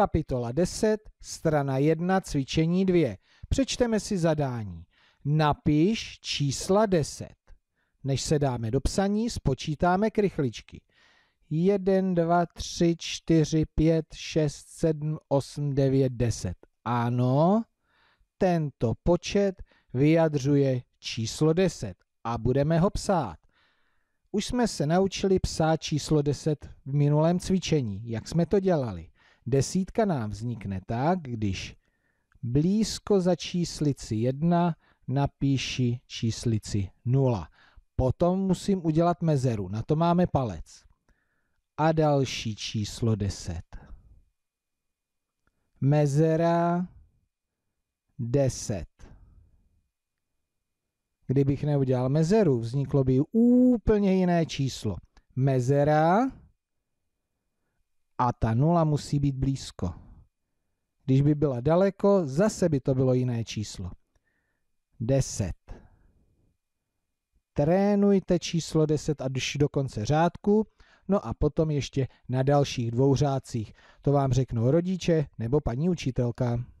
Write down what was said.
kapitola 10, strana 1, cvičení 2. Přečteme si zadání. Napiš čísla 10. Než se dáme do psaní, spočítáme krychličky. 1, 2, 3, 4, 5, 6, 7, 8, 9, 10. Ano, tento počet vyjadřuje číslo 10 a budeme ho psát. Už jsme se naučili psát číslo 10 v minulém cvičení, jak jsme to dělali. Desítka nám vznikne tak, když blízko za číslici 1 napíši číslici 0. Potom musím udělat mezeru, na to máme palec. A další číslo 10. Mezera 10. Kdybych neudělal mezeru, vzniklo by úplně jiné číslo. Mezera a ta nula musí být blízko. Když by byla daleko, zase by to bylo jiné číslo. 10. Trénujte číslo 10 až do konce řádku, no a potom ještě na dalších dvou řádcích. To vám řeknou rodiče nebo paní učitelka.